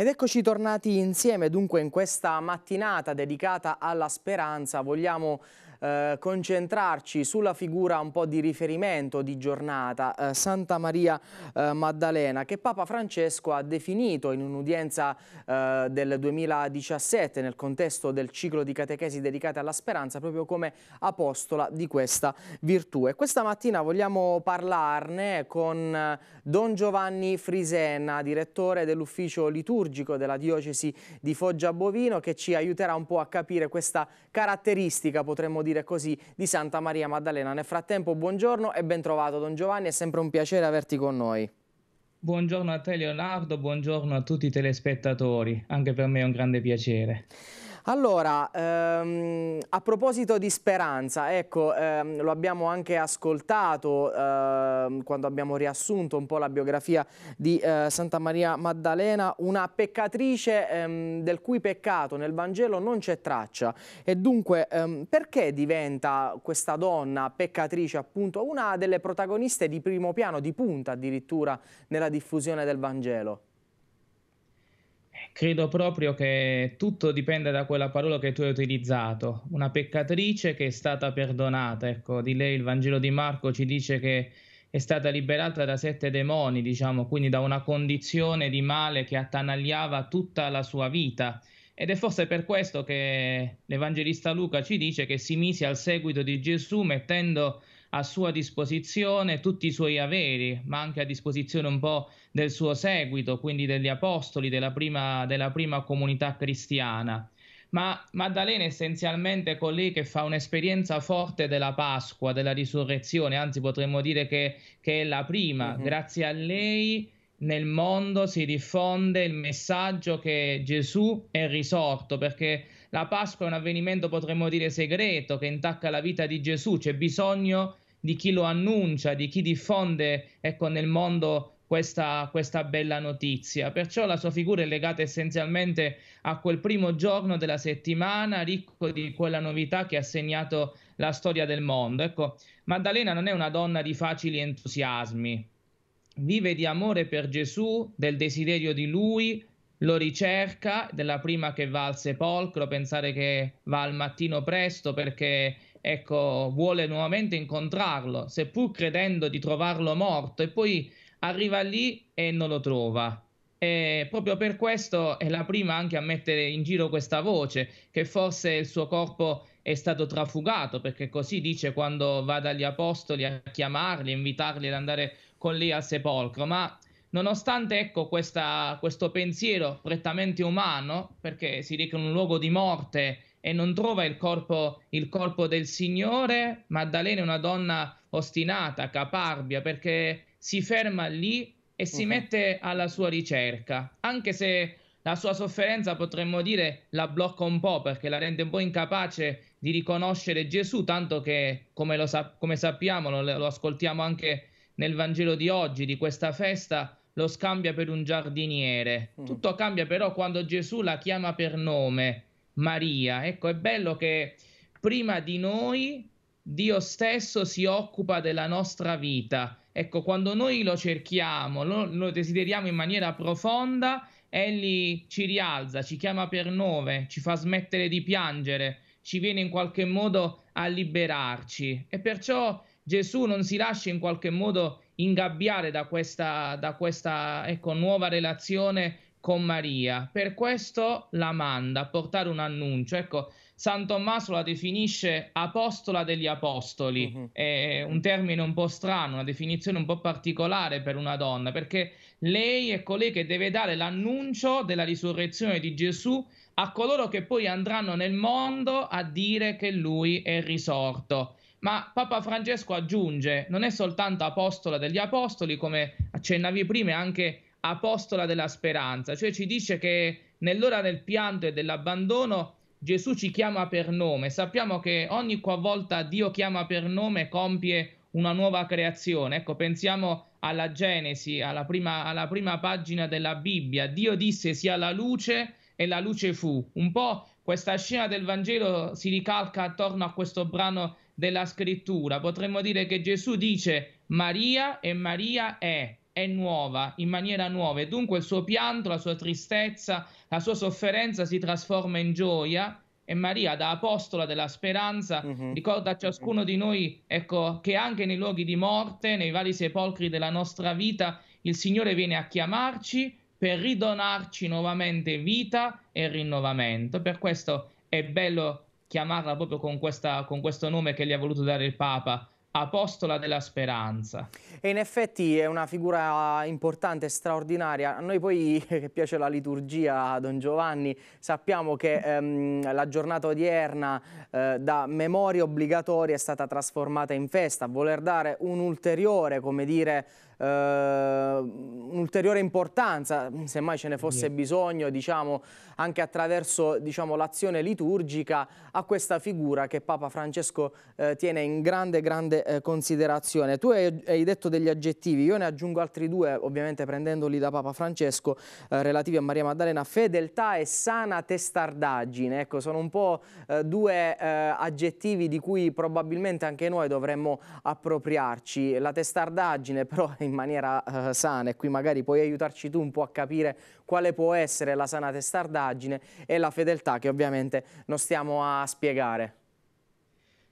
Ed eccoci tornati insieme dunque in questa mattinata dedicata alla speranza. Vogliamo eh, concentrarci sulla figura un po' di riferimento di giornata, eh, Santa Maria eh, Maddalena, che Papa Francesco ha definito in un'udienza eh, del 2017 nel contesto del ciclo di catechesi dedicate alla speranza proprio come apostola di questa virtù. E questa mattina vogliamo parlarne con eh, Don Giovanni Frisenna, direttore dell'ufficio liturgico della diocesi di Foggia Bovino, che ci aiuterà un po' a capire questa caratteristica, potremmo dire, dire così, di Santa Maria Maddalena. Nel frattempo buongiorno e ben trovato Don Giovanni, è sempre un piacere averti con noi. Buongiorno a te Leonardo, buongiorno a tutti i telespettatori, anche per me è un grande piacere. Allora, ehm, a proposito di speranza, ecco, ehm, lo abbiamo anche ascoltato ehm, quando abbiamo riassunto un po' la biografia di eh, Santa Maria Maddalena, una peccatrice ehm, del cui peccato nel Vangelo non c'è traccia. E dunque, ehm, perché diventa questa donna peccatrice appunto una delle protagoniste di primo piano, di punta addirittura nella diffusione del Vangelo? Credo proprio che tutto dipenda da quella parola che tu hai utilizzato, una peccatrice che è stata perdonata. Ecco, di lei il Vangelo di Marco ci dice che è stata liberata da sette demoni, diciamo, quindi da una condizione di male che attanagliava tutta la sua vita. Ed è forse per questo che l'Evangelista Luca ci dice che si mise al seguito di Gesù mettendo a sua disposizione tutti i suoi averi, ma anche a disposizione un po' del suo seguito, quindi degli apostoli, della prima, della prima comunità cristiana. Ma Maddalena è essenzialmente colei che fa un'esperienza forte della Pasqua, della risurrezione, anzi potremmo dire che, che è la prima. Mm-hmm. Grazie a lei nel mondo si diffonde il messaggio che Gesù è risorto, perché la Pasqua è un avvenimento, potremmo dire, segreto che intacca la vita di Gesù, c'è bisogno di chi lo annuncia, di chi diffonde ecco, nel mondo questa, questa bella notizia. Perciò la sua figura è legata essenzialmente a quel primo giorno della settimana, ricco di quella novità che ha segnato la storia del mondo. Ecco, Maddalena non è una donna di facili entusiasmi vive di amore per Gesù, del desiderio di lui, lo ricerca, della prima che va al sepolcro, pensare che va al mattino presto perché ecco, vuole nuovamente incontrarlo, seppur credendo di trovarlo morto, e poi arriva lì e non lo trova. E proprio per questo è la prima anche a mettere in giro questa voce, che forse il suo corpo è stato trafugato, perché così dice quando va dagli apostoli a chiamarli, a invitarli ad andare con lì al sepolcro, ma nonostante ecco, questa, questo pensiero prettamente umano, perché si dice un luogo di morte e non trova il corpo, il corpo del Signore, Maddalena è una donna ostinata, caparbia, perché si ferma lì e si uh-huh. mette alla sua ricerca, anche se la sua sofferenza potremmo dire la blocca un po' perché la rende un po' incapace di riconoscere Gesù, tanto che come, sa- come sappiamo, lo, lo ascoltiamo anche nel Vangelo di oggi, di questa festa, lo scambia per un giardiniere. Mm. Tutto cambia però quando Gesù la chiama per nome, Maria. Ecco, è bello che prima di noi Dio stesso si occupa della nostra vita. Ecco, quando noi lo cerchiamo, lo, lo desideriamo in maniera profonda, Egli ci rialza, ci chiama per nome, ci fa smettere di piangere, ci viene in qualche modo a liberarci. E perciò Gesù non si lascia in qualche modo ingabbiare da questa, da questa ecco, nuova relazione con Maria. Per questo la manda a portare un annuncio. Ecco, San Tommaso la definisce apostola degli apostoli, uh-huh. è un termine un po' strano, una definizione un po' particolare per una donna, perché lei è colei che deve dare l'annuncio della risurrezione di Gesù a coloro che poi andranno nel mondo a dire che lui è risorto. Ma Papa Francesco aggiunge, non è soltanto apostola degli apostoli, come accennavi prima, è anche apostola della speranza, cioè ci dice che nell'ora del pianto e dell'abbandono Gesù ci chiama per nome. Sappiamo che ogni qualvolta Dio chiama per nome compie una nuova creazione. Ecco, pensiamo alla Genesi, alla prima, alla prima pagina della Bibbia. Dio disse sia la luce e la luce fu. Un po' questa scena del Vangelo si ricalca attorno a questo brano della scrittura. Potremmo dire che Gesù dice Maria e Maria è, è nuova, in maniera nuova, e dunque il suo pianto, la sua tristezza, la sua sofferenza si trasforma in gioia. E Maria, da apostola della speranza, uh-huh. ricorda a ciascuno di noi ecco, che anche nei luoghi di morte, nei vari sepolcri della nostra vita, il Signore viene a chiamarci per ridonarci nuovamente vita e rinnovamento. Per questo è bello chiamarla proprio con, questa, con questo nome che gli ha voluto dare il Papa, apostola della speranza. E in effetti è una figura importante, straordinaria. A noi poi, che piace la liturgia, Don Giovanni, sappiamo che ehm, la giornata odierna eh, da memoria obbligatoria è stata trasformata in festa, voler dare un ulteriore, come dire, eh, un'ulteriore importanza, semmai ce ne fosse bisogno, diciamo, anche attraverso diciamo, l'azione liturgica a questa figura che Papa Francesco eh, tiene in grande, grande eh, considerazione. Tu hai, hai, detto degli aggettivi, io ne aggiungo altri due, ovviamente prendendoli da Papa Francesco, eh, relativi a Maria Maddalena, fedeltà e sana testardaggine. Ecco, sono un po' eh, due eh, aggettivi di cui probabilmente anche noi dovremmo appropriarci. La testardaggine però in in maniera eh, sana e qui magari puoi aiutarci tu un po' a capire quale può essere la sana testardaggine e la fedeltà che ovviamente non stiamo a spiegare.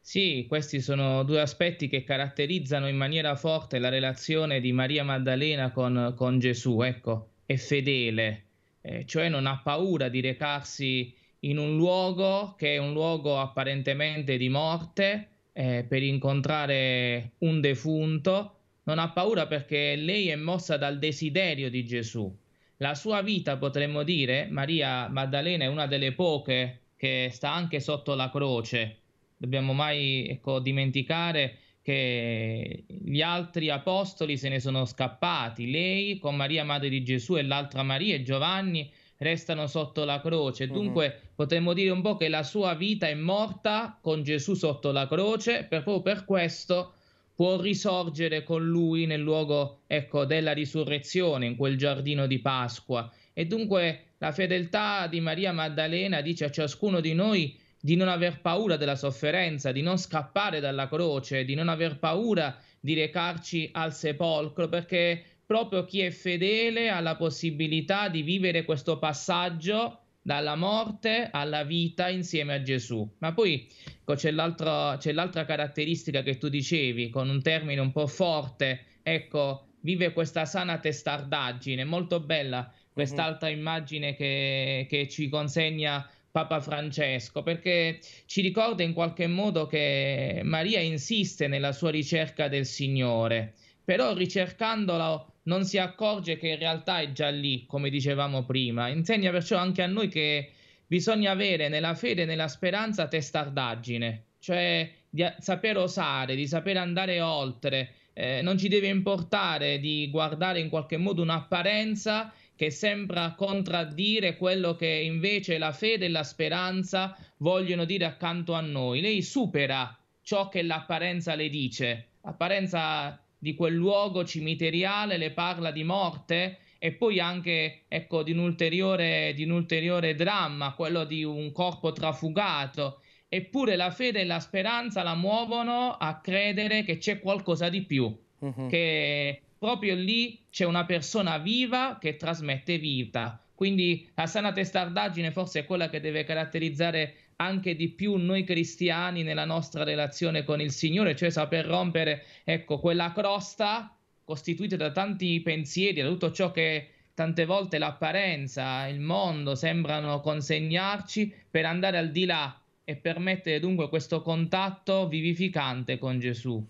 Sì, questi sono due aspetti che caratterizzano in maniera forte la relazione di Maria Maddalena con, con Gesù, ecco, è fedele, eh, cioè non ha paura di recarsi in un luogo che è un luogo apparentemente di morte eh, per incontrare un defunto non ha paura perché lei è mossa dal desiderio di Gesù. La sua vita, potremmo dire, Maria Maddalena è una delle poche che sta anche sotto la croce. Dobbiamo mai ecco, dimenticare che gli altri apostoli se ne sono scappati. Lei con Maria Madre di Gesù e l'altra Maria e Giovanni restano sotto la croce. Mhm. Dunque uh-huh. potremmo dire un po' che la sua vita è morta con Gesù sotto la croce, proprio per questo può risorgere con lui nel luogo ecco, della risurrezione, in quel giardino di Pasqua. E dunque la fedeltà di Maria Maddalena dice a ciascuno di noi di non aver paura della sofferenza, di non scappare dalla croce, di non aver paura di recarci al sepolcro, perché proprio chi è fedele ha la possibilità di vivere questo passaggio dalla morte alla vita insieme a Gesù. Ma poi c'è, c'è l'altra caratteristica che tu dicevi, con un termine un po' forte, ecco, vive questa sana testardaggine, molto bella quest'altra mm-hmm. immagine che, che ci consegna Papa Francesco, perché ci ricorda in qualche modo che Maria insiste nella sua ricerca del Signore però ricercandolo oh, non si accorge che in realtà è già lì, come dicevamo prima. Insegna perciò anche a noi che bisogna avere nella fede e nella speranza testardaggine, cioè di saper osare, di saper andare oltre. Eh, non ci deve importare di guardare in qualche modo un'apparenza che sembra contraddire quello che invece la fede e la speranza vogliono dire accanto a noi. Lei supera ciò che l'apparenza le dice. Apparenza di quel luogo cimiteriale, le parla di morte e poi anche ecco, di, un ulteriore, di un ulteriore dramma, quello di un corpo trafugato. Eppure la fede e la speranza la muovono a credere che c'è qualcosa di più, uh-huh. che proprio lì c'è una persona viva che trasmette vita. Quindi la sana testardaggine forse è quella che deve caratterizzare anche di più noi cristiani nella nostra relazione con il Signore, cioè saper rompere ecco, quella crosta costituita da tanti pensieri, da tutto ciò che tante volte l'apparenza, il mondo sembrano consegnarci per andare al di là e permettere dunque questo contatto vivificante con Gesù.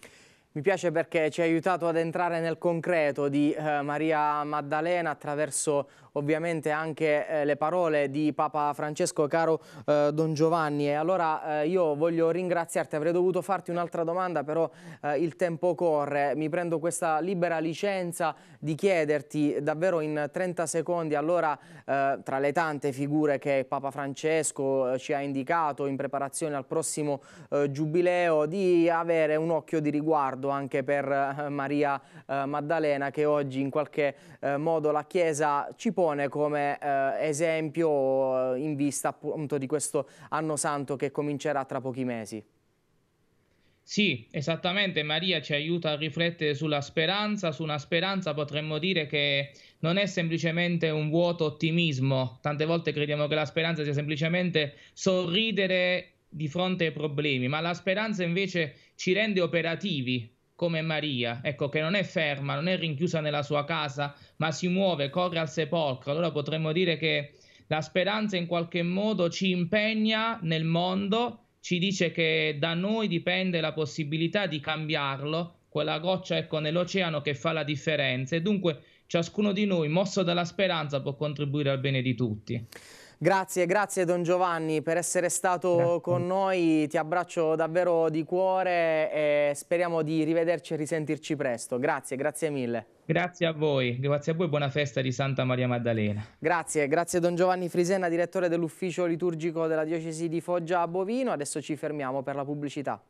Mi piace perché ci ha aiutato ad entrare nel concreto di eh, Maria Maddalena attraverso ovviamente anche eh, le parole di Papa Francesco, caro eh, Don Giovanni. E allora eh, io voglio ringraziarti, avrei dovuto farti un'altra domanda, però eh, il tempo corre. Mi prendo questa libera licenza di chiederti davvero in 30 secondi, allora eh, tra le tante figure che Papa Francesco ci ha indicato in preparazione al prossimo giubileo, di avere un occhio di riguardo significato anche per eh, Maria eh, Maddalena che oggi in qualche eh, modo la Chiesa ci pone come esempio in vista appunto di questo anno santo che comincerà tra pochi mesi. Sì, esattamente, Maria ci aiuta a riflettere sulla speranza, su una speranza potremmo dire che non è semplicemente un vuoto ottimismo, tante volte crediamo che la speranza sia semplicemente sorridere di fronte ai problemi, ma la speranza invece ci rende operativi, come Maria, ecco che non è ferma, non è rinchiusa nella sua casa, ma si muove, corre al sepolcro, allora potremmo dire che la speranza in qualche modo ci impegna nel mondo, ci dice che da noi dipende la possibilità di cambiarlo, quella goccia ecco nell'oceano che fa la differenza e dunque ciascuno di noi, mosso dalla speranza, può contribuire al bene di tutti. Grazie, grazie Don Giovanni per essere stato grazie. con noi, ti abbraccio davvero di cuore e speriamo di rivederci e risentirci presto. Grazie, grazie mille. Grazie a voi, grazie a voi, buona festa di Santa Maria Maddalena. Grazie, grazie Don Giovanni Frisena, direttore dell'ufficio liturgico della diocesi di Foggia a Bovino. Adesso ci fermiamo per la pubblicità.